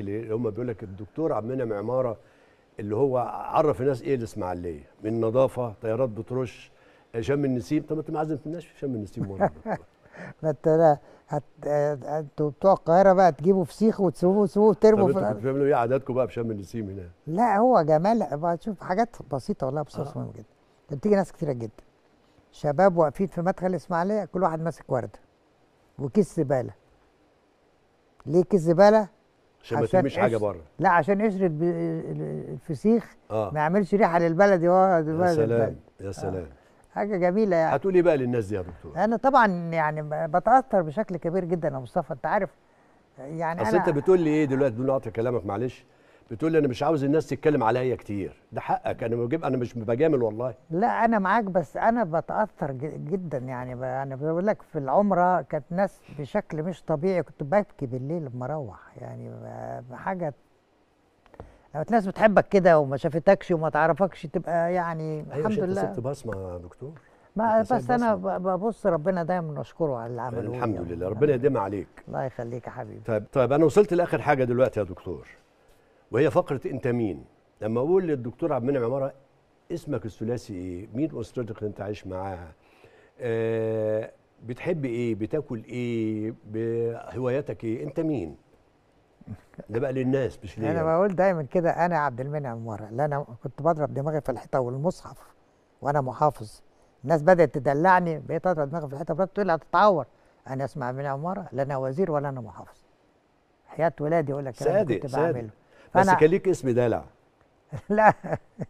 اللي هم بيقول لك الدكتور عبد المنعم عماره اللي هو عرف الناس ايه الاسماعيليه من نظافه طيارات بترش شم النسيم طب انت ما عزمتناش في شم النسيم مره ما انت لا انتوا بتوع القاهره بقى تجيبوا فسيخ وتسووه وتسيبوه وترموا في انتوا بتعملوا ايه عاداتكم بقى في شم النسيم هنا لا هو جمال شوف حاجات بسيطه والله بس آه. مهم جدا بتيجي ناس كثيره جدا شباب واقفين في مدخل الاسماعيليه كل واحد ماسك ورده وكيس زباله ليه كيس زباله عشان ما ترميش حاجه بره لا عشان قشره الفسيخ آه. ما يعملش ريحه للبلد هو يا سلام يا آه. سلام آه. حاجه جميله يعني هتقولي بقى للناس دي يا دكتور انا طبعا يعني بتاثر بشكل كبير جدا يا مصطفى انت عارف يعني اصل انت بتقول لي ايه دلوقتي بدون اقطع كلامك معلش بتقول لي انا مش عاوز الناس تتكلم عليا كتير ده حقك انا بجيب انا مش بجامل والله لا انا معاك بس انا بتاثر جدا يعني انا بقول لك في العمره كانت ناس بشكل مش طبيعي كنت ببكي بالليل لما اروح يعني حاجه الناس بتحبك كده وما شافتكش وما تعرفكش تبقى يعني أيوة، الحمد لله انت سبت بصمه يا دكتور ما بس بصمة. انا ببص ربنا دايما نشكره على اللي عمله الحمد يعني. لله ربنا يديم عليك الله يخليك يا حبيبي طيب طيب انا وصلت لاخر حاجه دلوقتي يا دكتور وهي فقره انت مين لما اقول للدكتور عبد المنعم عماره اسمك الثلاثي ايه مين اسرتك اللي انت عايش معاها آه بتحب ايه بتاكل ايه هواياتك ايه انت مين ده بقى للناس مش ليه انا بقول دايما كده انا عبد المنعم عماره اللي انا كنت بضرب دماغي في الحيطه والمصحف وانا محافظ الناس بدات تدلعني بقيت اضرب دماغي في الحيطه تقول لي هتتعور انا اسمع من عماره لا انا وزير ولا انا محافظ حياه ولادي يقول لك انا كنت بعمله بس كان ليك اسم دلع لا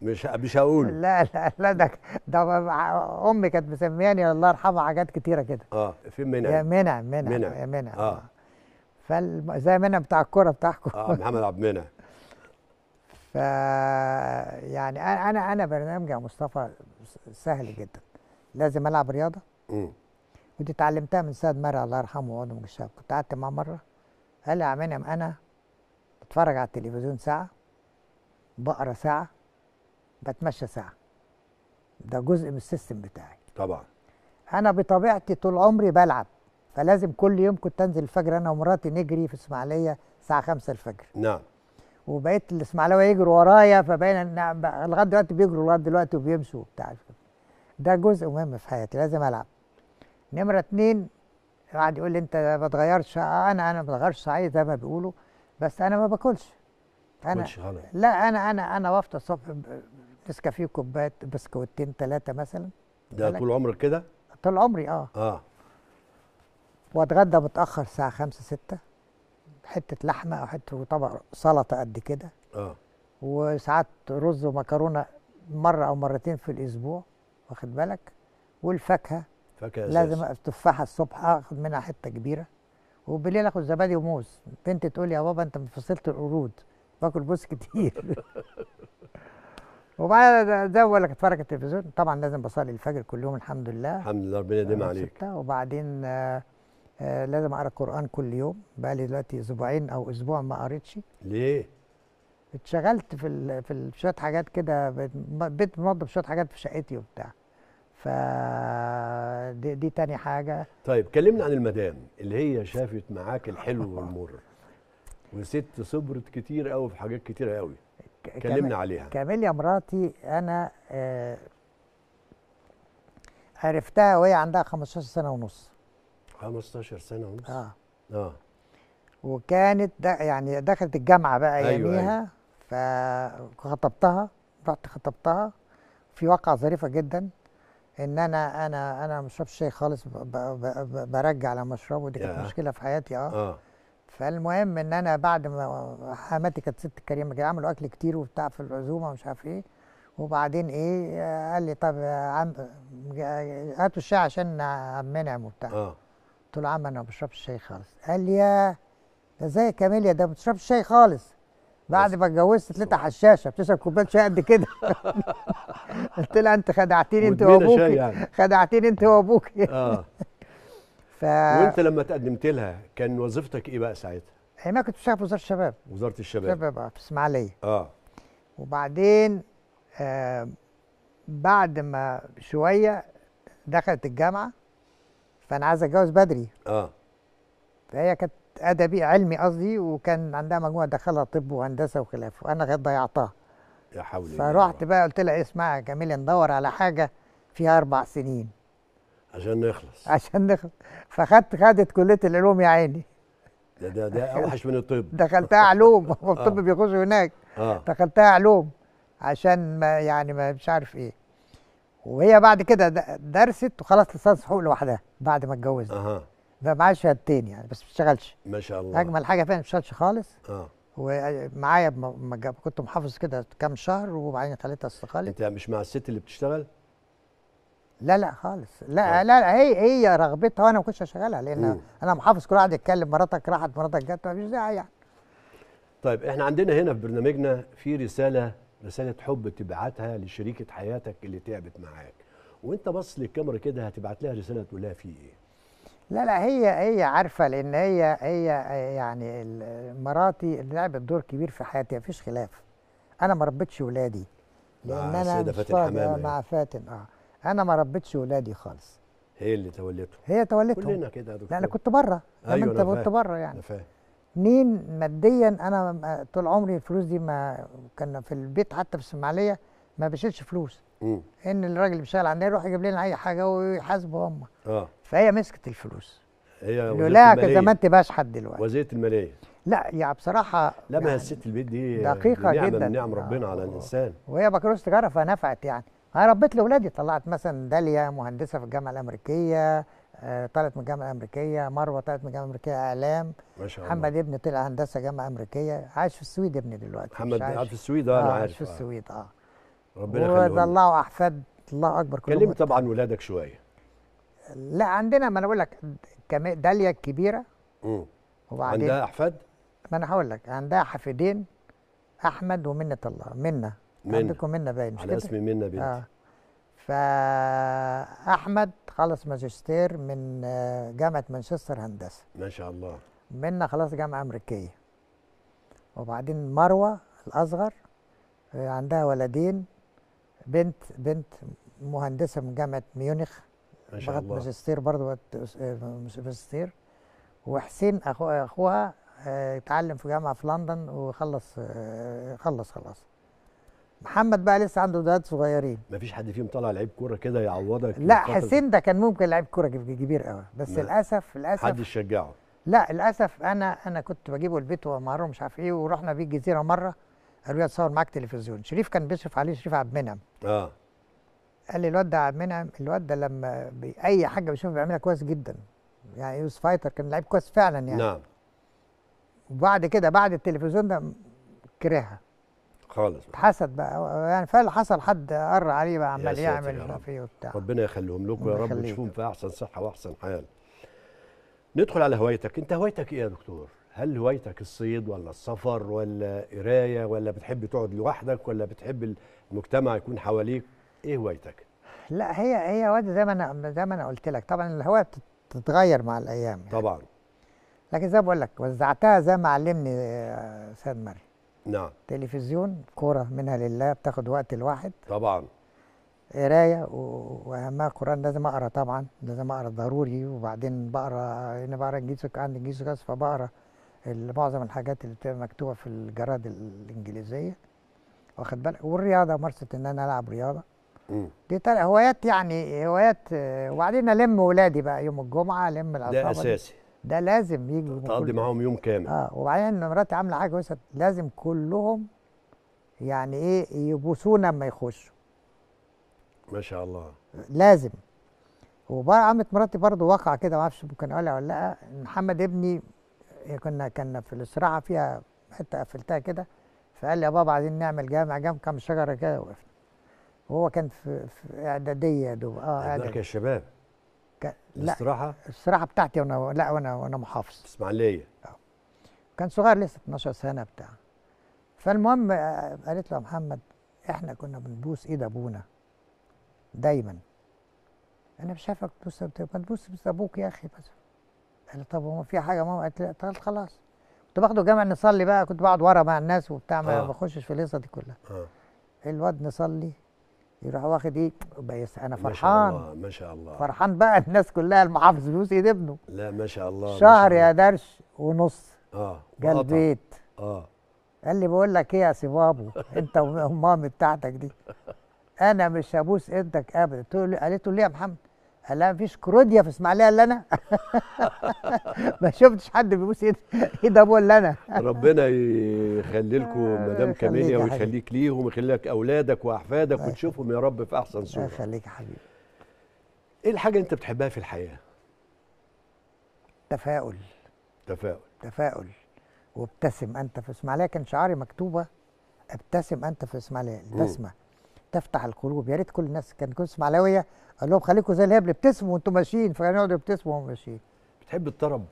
مش مش هقول لا لا لا ده ده امي كانت مسمياني الله يرحمها حاجات كتيره كده اه في منعم يا منعم منى يا منعم آه. اه فال زي منعم بتاع الكوره بتاعكم اه محمد عبد المنعم ف يعني انا انا برنامج يا مصطفى سهل جدا لازم العب رياضه امم ودي اتعلمتها من سيد مرعي الله يرحمه وعضو من الشباب كنت قعدت معاه مره قال لي يا منعم انا بتفرج على التلفزيون ساعة بقرا ساعة بتمشى ساعة ده جزء من السيستم بتاعي طبعا أنا بطبيعتي طول عمري بلعب فلازم كل يوم كنت أنزل الفجر أنا ومراتي نجري في إسماعيلية الساعة 5 الفجر نعم وبقيت الاسماعيليه يجروا ورايا فبقينا لغاية دلوقتي بيجروا لغاية دلوقتي وبيمشوا وبتاع ده جزء مهم في حياتي لازم ألعب نمرة اتنين قاعد يقول لي انت ما تغيرش انا انا ما بتغيرش صحيح زي ما بيقولوا بس انا ما باكلش انا غلط. لا انا انا انا وافطر الصبح نسكافيه كوبايه بسكوتين ثلاثه مثلا ده طول عمرك كده طول عمري اه اه واتغدى متاخر الساعه 5 6 حته لحمه او حته طبق سلطه قد كده اه وساعات رز ومكرونه مره او مرتين في الاسبوع واخد بالك والفاكهه فاكهه لازم التفاحه الصبح اخد منها حته كبيره وبالليل اخد زبادي وموز بنتي تقول لي يا بابا انت فصلت القرود باكل موز كتير وبعد زي ما بقول لك اتفرج التلفزيون طبعا لازم بصلي الفجر كل يوم الحمد لله الحمد لله ربنا يديم آه، عليك وبعدين آآ آه، آآ آه، لازم اقرا القران كل يوم بقى لي دلوقتي اسبوعين او اسبوع ما قريتش ليه؟ اتشغلت في في شويه حاجات كده بقيت بنضف شويه حاجات في شقتي وبتاع فدي دي تاني حاجه طيب كلمنا عن المدام اللي هي شافت معاك الحلو والمر وست صبرت كتير قوي في حاجات كتير قوي كلمنا عليها كاميليا مراتي انا آه عرفتها وهي عندها 15 سنه ونص 15 سنه ونص اه اه وكانت ده يعني دخلت الجامعه بقى أيوة يوميها أيوة. فخطبتها رحت خطبتها في واقعه ظريفه جدا ان انا انا انا ما بشربش شاي خالص برجع لما اشربه دي كانت مشكله في حياتي اه, آه. فالمهم ان انا بعد ما حماتي كانت ست كريمه كده عملوا اكل كتير وبتاع في العزومه ومش عارف ايه وبعدين ايه قال لي طب عم هاتوا الشاي عشان عم منعم وبتاع آه. قلت له عم انا ما بشربش شاي خالص قال لي يا زي كاميليا ده ما بتشربش شاي خالص بعد ما اتجوزت على حشاشه بتشرب كوبايه شاي قد كده قلت لها انت خدعتيني انت وابوك يعني. خدعتيني انت وابوكي اه ف... وانت لما تقدمت لها كان وظيفتك ايه بقى ساعتها؟ هي ما كنت بشتغل في وزاره الشباب وزاره الشباب شباب في آه، اسماعيليه اه وبعدين آه بعد ما شويه دخلت الجامعه فانا عايز اتجوز بدري اه فهي كانت ادبي علمي قصدي وكان عندها مجموعه دخلها طب وهندسه وخلافه وانا غير ضيعتها يا حول فرحت بقى قلت لها اسمع يا جميل ندور على حاجه فيها اربع سنين عشان نخلص عشان نخلص فخدت خدت كليه العلوم يا عيني ده ده ده اوحش من الطب دخلتها علوم هو آه. الطب بيخش هناك آه. دخلتها علوم عشان ما يعني ما مش عارف ايه وهي بعد كده درست وخلصت لسانس حقوق لوحدها بعد ما اتجوزت آه. فمعايا شهادتين يعني بس ما بشتغلش ما شاء الله اجمل حاجه فيها ما بشتغلش خالص اه ومعايا كنت محافظ كده كام شهر وبعدين خليتها استقالت انت مش مع الست اللي بتشتغل؟ لا لا خالص لا آه. لا, لا هي هي رغبتها وانا ما كنتش اشغلها لان انا محافظ كل واحد يتكلم مراتك راحت مراتك جت ما فيش داعي يعني طيب احنا عندنا هنا في برنامجنا في رساله رساله حب تبعتها لشريكه حياتك اللي تعبت معاك وانت بص للكاميرا كده هتبعت لها رساله تقول لها في ايه؟ لا لا هي هي عارفه لان هي هي آه، يعني مراتي لعبت دور كبير في حياتي مفيش خلاف انا ما ربيتش ولادي لان انا فاتن آه، يعني. مع فاتن اه انا ما ربيتش ولادي خالص هي اللي تولته هي تولتهم كلنا كده يا دكتور لا انا كنت بره لما أيوة انت كنت بره يعني انا اتنين ماديا انا آه، طول عمري الفلوس دي ما كنا في البيت حتى في الاسماعيليه ما بشيلش فلوس مم. ان الراجل اللي بيشتغل عندنا يروح يجيب لنا اي حاجه ويحاسبه هم اه فهي مسكت الفلوس هي وزيره لا كده ما انت حد دلوقتي وزيره الماليه لا يعني بصراحه لا ما يعني الست البيت دي دقيقه دي نعمة جدا من نعم ربنا على آه. الانسان وهي بكالوريوس تجاره فنفعت يعني انا ربيت لاولادي طلعت مثلا داليا مهندسه في الجامعه الامريكيه آه، طلعت من الجامعه الامريكيه مروه طلعت من الجامعه الامريكيه اعلام ما شاء الله محمد ابني طلع هندسه جامعه امريكيه عايش في السويد ابني دلوقتي محمد قاعد في السويد اه انا آه، عارف عايش في السويد اه ربنا يخليهم وطلعوا احفاد الله اكبر كلهم كلمني طبعا ولادك شويه لا عندنا ما انا بقول لك داليا الكبيره امم وبعدين عندها احفاد ما انا هقول لك عندها حفيدين احمد ومنه الله منه منة. عندكم منه باين على اسم منه بنتي آه. فاحمد خلص ماجستير من آه، جامعه مانشستر هندسه ما شاء الله منه خلاص جامعه امريكيه وبعدين مروه الاصغر آه، عندها ولدين بنت بنت مهندسه من جامعه ميونخ ما شاء الله ماجستير برضه آه، ماجستير وحسين أخو اخوها آه، اتعلم في جامعه في لندن وخلص آه، خلص خلاص محمد بقى لسه عنده ولاد صغيرين مفيش حد فيهم طالع لعيب كوره كده يعوضك لا حسين ده كان ممكن لعيب كوره كبير قوي بس للاسف للاسف حد يشجعه لا للاسف انا انا كنت بجيبه البيت وامره مش عارف ايه ورحنا بيه الجزيره مره قالوا لي اتصور معاك تلفزيون شريف كان بيصرف عليه شريف عبد المنعم اه قال لي الواد ده عبد المنعم الواد ده لما اي حاجه بيشوفها بيعملها كويس جدا يعني يوز فايتر كان لعيب كويس فعلا يعني نعم وبعد كده بعد التلفزيون ده كرهها خالص حسد بقى يعني فعلا حصل حد قر عليه بقى عمال يعمل فيه وبتاع ربنا يخليهم لكم يا رب ويشوفهم في احسن صحه واحسن حال ندخل على هوايتك انت هوايتك ايه يا دكتور هل هوايتك الصيد ولا السفر ولا قرايه ولا بتحب تقعد لوحدك ولا بتحب المجتمع يكون حواليك ايه هوايتك لا هي هي وادي زي ما انا زي ما انا قلت لك طبعا الهوايه بتتغير مع الايام يعني. طبعا لكن زي ما بقول لك وزعتها زي ما علمني آه، استاذ مري نعم تلفزيون كوره منها لله بتاخد وقت الواحد طبعا قرايه واهمها قران لازم اقرا طبعا لازم اقرا ضروري وبعدين بقرا انا بقرا انجليزي عندي انجليزي فبقرا معظم الحاجات اللي بتبقى مكتوبه في الجرائد الانجليزيه واخد بالك والرياضه مارسة ان انا العب رياضه مم. دي هوايات يعني هوايات وبعدين الم ولادي بقى يوم الجمعه الم الاطفال ده اساسي ده لازم يجوا تقضي معاهم يوم كامل اه وبعدين مراتي عامله حاجه وسط لازم كلهم يعني ايه يبوسونا اما يخشوا ما شاء الله لازم وبقى عمت مراتي برضو واقعه كده ما اعرفش ممكن اقولها ولا لا محمد ابني إيه، كنا كنا في الزراعه فيها حته قفلتها كده فقال لي يا بابا عايزين نعمل جامع جنب كام شجره كده وقفنا وهو كان في, في اعداديه دوب اه اعداديه يا شباب الاستراحه الاستراحه بتاعتي وانا لا وانا وانا محافظ اسماعيليه اه كان صغير لسه 12 سنه بتاع فالمهم آه، قالت له يا محمد احنا كنا بنبوس ايد ابونا دايما انا مش شايفك تبوس ما تبوس ابوك يا اخي بس قال لي يعني طب هو في حاجه ماما قالت لي طب خلاص كنت باخده جامع نصلي بقى كنت بقعد ورا مع الناس وبتاع ما آه. بخشش في القصه دي كلها آه. الواد نصلي يروح واخد ايه بس انا فرحان ما شاء الله ما شاء الله فرحان بقى الناس كلها المحافظ بيوس ايد ابنه لا ما شاء الله شهر يا درش ونص اه جال البيت اه قال لي بقول لك ايه يا سي بابو انت ومامي بتاعتك دي انا مش هبوس ايدك ابدا قلت له ليه يا محمد قال لها مفيش كروديا في اسماعيليه الا انا ما شفتش حد بيبوس ايد ايد ابوه الا انا ربنا يخلي لكم آه، مدام كاميليا يعني ويخليك ليهم ويخلي لك اولادك واحفادك آه. وتشوفهم يا رب في احسن صوره الله يخليك يا حبيبي ايه الحاجه اللي انت بتحبها في الحياه تفاؤل تفاؤل تفاؤل وابتسم انت في اسماعيليه كان شعاري مكتوبه ابتسم انت في اسماعيليه البسمه تفتح القلوب يا ريت كل الناس كان كنت اسماعيلاويه اقول لهم خليكم زي الهبل ابتسموا وانتم ماشيين فكانوا يقعدوا يبتسموا وهم ماشيين بتحب الطرب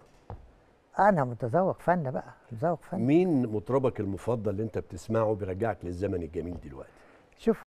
انا متذوق فن بقى متذوق فن مين مطربك المفضل اللي انت بتسمعه بيرجعك للزمن الجميل دلوقتي شوف